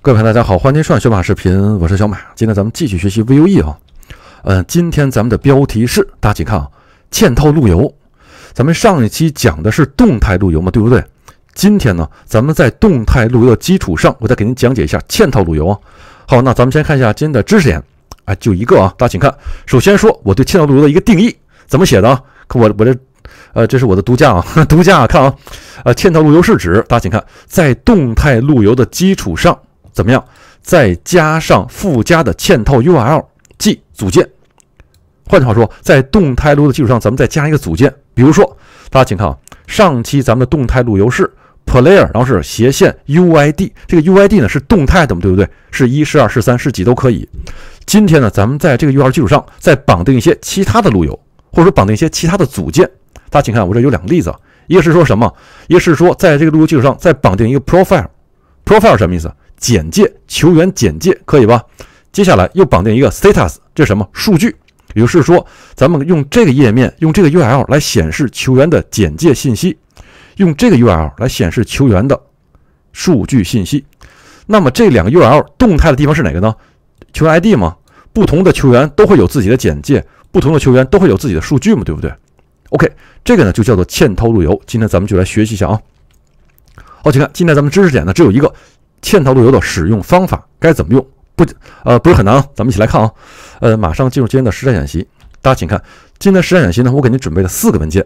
各位朋友，大家好，欢黄收看学马视频，我是小马。今天咱们继续学习 VUE 啊，嗯，今天咱们的标题是，大家请看啊，嵌套路由。咱们上一期讲的是动态路由嘛，对不对？今天呢，咱们在动态路由的基础上，我再给您讲解一下嵌套路由啊。好，那咱们先看一下今天的知识点，哎，就一个啊，大家请看。首先说我对嵌套路由的一个定义怎么写的啊？我我这，呃，这是我的独家啊，独家啊，看啊，呃，嵌套路由是指，大家请看，在动态路由的基础上。怎么样？再加上附加的嵌套 U L G 组件，换句话说，在动态路由的基础上，咱们再加一个组件。比如说，大家请看啊，上期咱们的动态路由是 player，然后是斜线 U I D，这个 U I D 呢是动态的嘛，对不对？是一、是二、是三、是几都可以。今天呢，咱们在这个 U L 基础上，再绑定一些其他的路由，或者说绑定一些其他的组件。大家请看，我这有两个例子，一个是说什么，一个是说在这个路由基础上再绑定一个 profile，profile 什么意思？简介球员简介可以吧？接下来又绑定一个 status，这是什么数据？也就是说，咱们用这个页面用这个 U L 来显示球员的简介信息，用这个 U L 来显示球员的数据信息。那么这两个 U L 动态的地方是哪个呢？球员 I D 吗？不同的球员都会有自己的简介，不同的球员都会有自己的数据嘛，对不对？OK，这个呢就叫做嵌套路由。今天咱们就来学习一下啊。好，请看，今天咱们知识点呢只有一个。嵌套路由的使用方法该怎么用？不，呃，不是很难啊，咱们一起来看啊，呃，马上进入今天的实战演习。大家请看，今天实战演习呢，我给您准备了四个文件，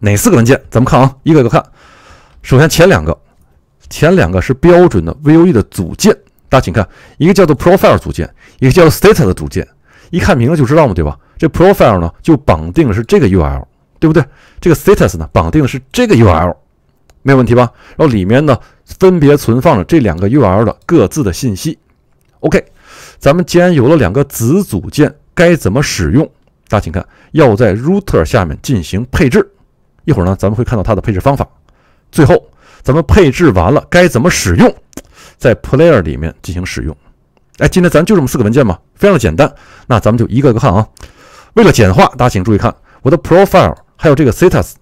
哪四个文件？咱们看啊，一个一个看。首先前两个，前两个是标准的 VOE 的组件。大家请看，一个叫做 Profile 组件，一个叫做 Status 的组件。一看名字就知道嘛，对吧？这 Profile 呢，就绑定的是这个 URL，对不对？这个 Status 呢，绑定的是这个 URL。没有问题吧？然后里面呢，分别存放了这两个 URL 的各自的信息。OK，咱们既然有了两个子组件，该怎么使用？大家请看，要在 Router 下面进行配置。一会儿呢，咱们会看到它的配置方法。最后，咱们配置完了，该怎么使用？在 Player 里面进行使用。哎，今天咱就这么四个文件嘛，非常的简单。那咱们就一个个看啊。为了简化，大家请注意看，我的 Profile 还有这个 Status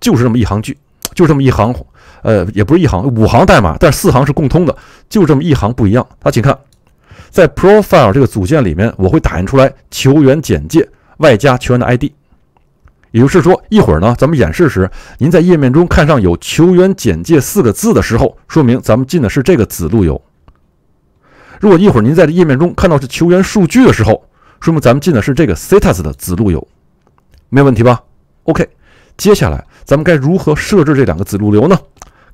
就是这么一行句。就这么一行，呃，也不是一行，五行代码，但是四行是共通的，就这么一行不一样。啊，请看，在 profile 这个组件里面，我会打印出来球员简介外加球员的 ID，也就是说，一会儿呢，咱们演示时，您在页面中看上有球员简介四个字的时候，说明咱们进的是这个子路由。如果一会儿您在这页面中看到是球员数据的时候，说明咱们进的是这个 status 的子路由，没有问题吧？OK，接下来。咱们该如何设置这两个子路由呢？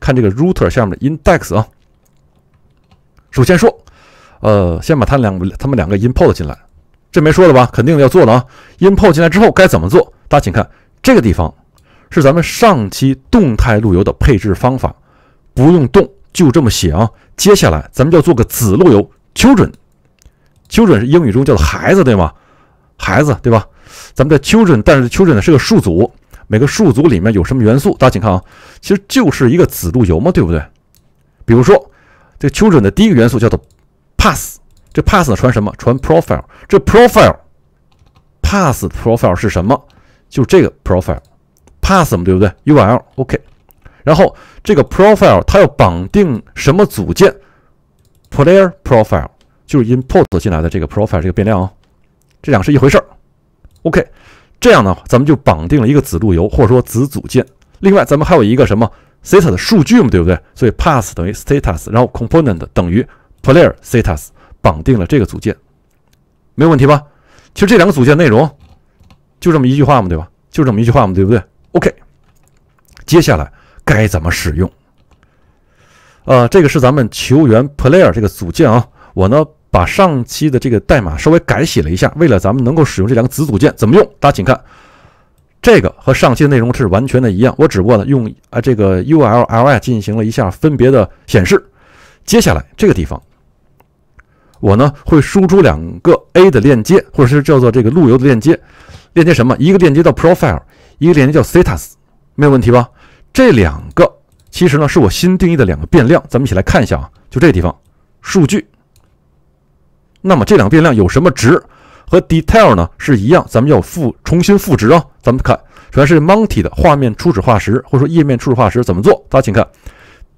看这个 router 下面的 index 啊。首先说，呃，先把它两它们两个 i m p r t 进来，这没说了吧？肯定要做了啊。i m p r t 进来之后该怎么做？大家请看这个地方，是咱们上期动态路由的配置方法，不用动，就这么写啊。接下来咱们就要做个子路由 children，children 是英语中叫做孩子对吗？孩子对吧？咱们的 children，但是 children 是个数组。每个数组里面有什么元素？大家请看啊，其实就是一个子路由嘛，对不对？比如说这个 children 的第一个元素叫做 pass，这 pass 呢传什么？传 profile，这 profile pass profile 是什么？就是这个 profile pass 对不对？U L OK。然后这个 profile 它要绑定什么组件？Player profile 就是 import 进来的这个 profile 这个变量啊，这两个是一回事儿，OK。这样呢，咱们就绑定了一个子路由或者说子组件。另外，咱们还有一个什么 s t t 的数据嘛，对不对？所以 pass 等于 status，然后 component 等于 player status，绑定了这个组件，没有问题吧？其实这两个组件内容就这么一句话嘛，对吧？就这么一句话嘛，对不对？OK，接下来该怎么使用？呃，这个是咱们球员 player 这个组件啊，我呢。把上期的这个代码稍微改写了一下，为了咱们能够使用这两个子组件怎么用？大家请看，这个和上期的内容是完全的一样，我只不过呢用啊这个 ULLI 进行了一下分别的显示。接下来这个地方，我呢会输出两个 A 的链接，或者是叫做这个路由的链接，链接什么？一个链接到 Profile，一个链接叫 Status，没有问题吧？这两个其实呢是我新定义的两个变量，咱们一起来看一下啊，就这个地方数据。那么这两个变量有什么值和 detail 呢？是一样，咱们要复重新赋值啊。咱们看，首先是 mounted，画面初始化时或者说页面初始化时怎么做？大家请看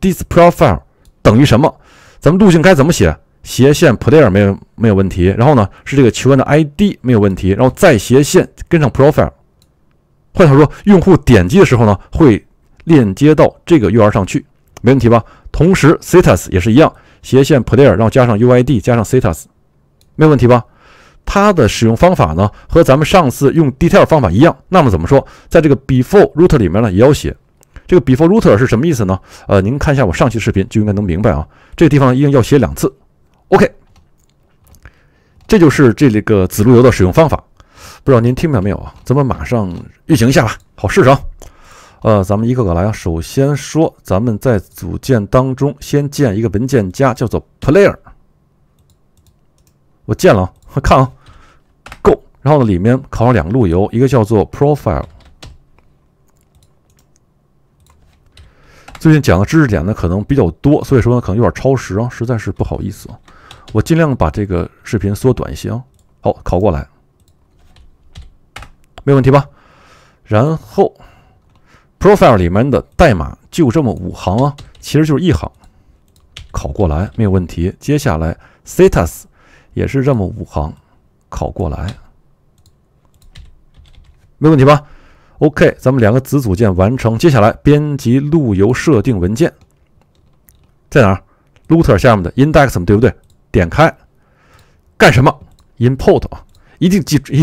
，this profile 等于什么？咱们路径该怎么写？斜线 player 没有没有问题。然后呢，是这个球员的 ID 没有问题。然后再斜线跟上 profile，换句话说，用户点击的时候呢，会链接到这个 URL 上去，没问题吧？同时 status 也是一样，斜线 player，然后加上 UID，加上 status。没有问题吧？它的使用方法呢，和咱们上次用 detail 方法一样。那么怎么说？在这个 before router 里面呢，也要写。这个 before router 是什么意思呢？呃，您看一下我上期视频就应该能明白啊。这地方一定要写两次。OK，这就是这个子路由的使用方法。不知道您听明白没有啊？咱们马上运行一下吧。好，试试啊。呃，咱们一个个来。啊。首先说，咱们在组件当中先建一个文件夹，叫做 player。我建了，快看啊，g o 然后呢，里面考了两个路由，一个叫做 profile。最近讲的知识点呢，可能比较多，所以说呢，可能有点超时啊，实在是不好意思啊。我尽量把这个视频缩短一些啊。好，考过来，没有问题吧？然后 profile 里面的代码就这么五行啊，其实就是一行，考过来没有问题。接下来 status。也是这么五行考过来，没问题吧？OK，咱们两个子组件完成，接下来编辑路由设定文件，在哪儿？router 下面的 index 对不对？点开，干什么？import 啊，一定记住一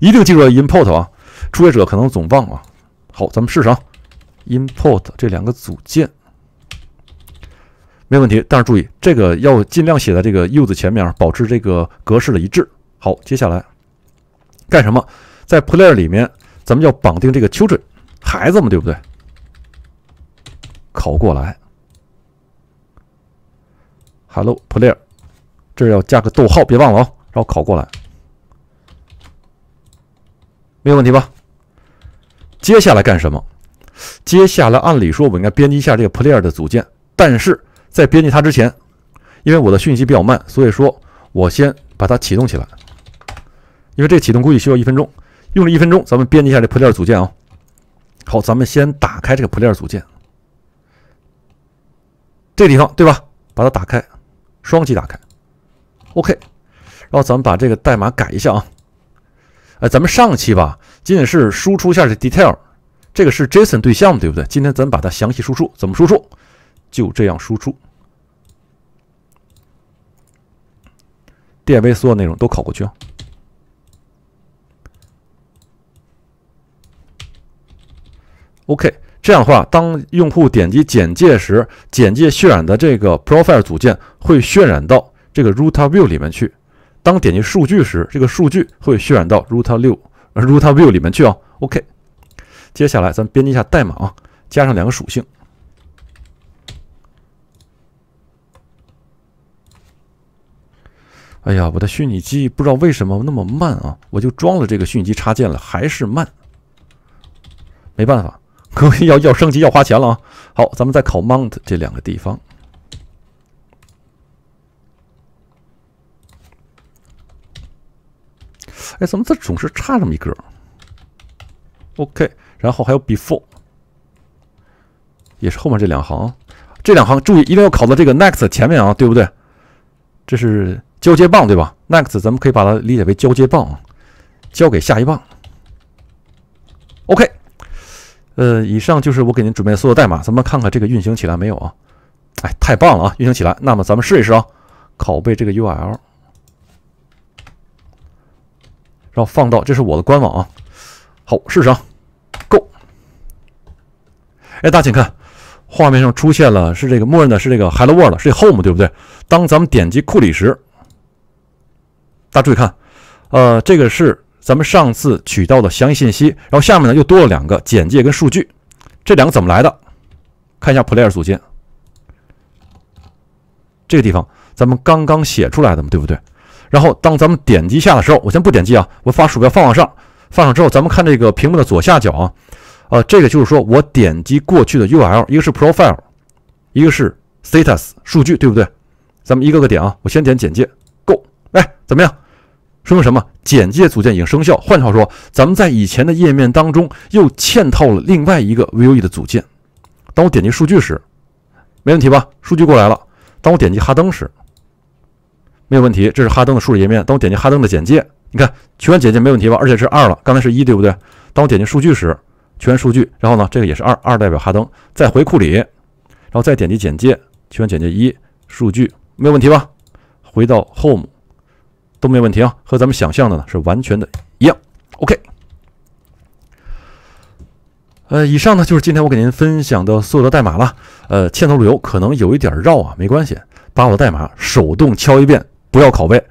一定记住 import 啊，初学者可能总忘啊。好，咱们试试啊，import 这两个组件。没问题，但是注意这个要尽量写在这个 use 前面，保持这个格式的一致。好，接下来干什么？在 player 里面，咱们要绑定这个 children 孩子们，对不对？考过来，hello player，这要加个逗号，别忘了啊。然后考过来，没有问题吧？接下来干什么？接下来，按理说我应该编辑一下这个 player 的组件，但是。在编辑它之前，因为我的讯息比较慢，所以说我先把它启动起来。因为这启动估计需要一分钟，用了一分钟，咱们编辑一下这 player 组件啊。好，咱们先打开这个 player 组件，这地方对吧？把它打开，双击打开，OK。然后咱们把这个代码改一下啊。哎，咱们上期吧，仅仅是输出一下这 detail，这个是 JSON 对象，对不对？今天咱把它详细输出，怎么输出？就这样输出。电位缩的内容都考过去啊。OK，这样的话，当用户点击简介时，简介渲染的这个 Profile 组件会渲染到这个 r o o t View 里面去；当点击数据时，这个数据会渲染到 r o o t e w 六、r o o t View 里面去啊。OK，接下来咱编辑一下代码啊，加上两个属性。哎呀，我的虚拟机不知道为什么那么慢啊！我就装了这个虚拟机插件了，还是慢，没办法，位要要升级要花钱了啊！好，咱们再考 mount 这两个地方。哎，怎么这总是差这么一格？OK，然后还有 before，也是后面这两行，这两行注意一定要考到这个 next 前面啊，对不对？这是。交接棒对吧？Next，咱们可以把它理解为交接棒，交给下一棒。OK，呃，以上就是我给您准备的所有代码。咱们看看这个运行起来没有啊？哎，太棒了啊！运行起来。那么咱们试一试啊，拷贝这个 URL，然后放到这是我的官网啊。好，试试啊，Go。哎，大家请看，画面上出现了是这个默认的是这个 Hello World，是 Home 对不对？当咱们点击库里时。大家注意看，呃，这个是咱们上次取到的详细信息，然后下面呢又多了两个简介跟数据，这两个怎么来的？看一下 player 组件，这个地方咱们刚刚写出来的嘛，对不对？然后当咱们点击下的时候，我先不点击啊，我把鼠标放往上，放上之后，咱们看这个屏幕的左下角啊，呃，这个就是说我点击过去的 URL，一个是 profile，一个是 status 数据，对不对？咱们一个个点啊，我先点简介，Go，哎，怎么样？说明什么？简介组件已经生效。换句话说，咱们在以前的页面当中又嵌套了另外一个 Vue 的组件。当我点击数据时，没问题吧？数据过来了。当我点击哈登时，没有问题。这是哈登的数据页面。当我点击哈登的简介，你看，取完简介没问题吧？而且是二了，刚才是一，对不对？当我点击数据时，取完数据，然后呢，这个也是二，二代表哈登。再回库里，然后再点击简介，取完简介一，数据没有问题吧？回到 Home。都没问题啊，和咱们想象的呢是完全的一样。OK，呃，以上呢就是今天我给您分享的所有的代码了。呃，嵌套路由可能有一点绕啊，没关系，把我的代码手动敲一遍，不要拷贝。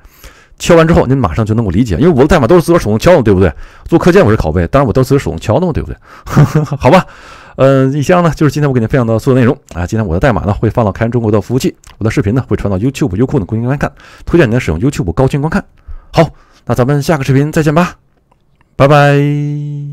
敲完之后您马上就能够理解，因为我的代码都是自个手动敲的，对不对？做课件我是拷贝，当然我都是自个手动敲的嘛，对不对？好吧。嗯，以上呢就是今天我给您分享的所有内容啊。今天我的代码呢会放到开源中国的服务器，我的视频呢会传到 YouTube、优酷呢供清观看，推荐您使用 YouTube 高清观看。好，那咱们下个视频再见吧，拜拜。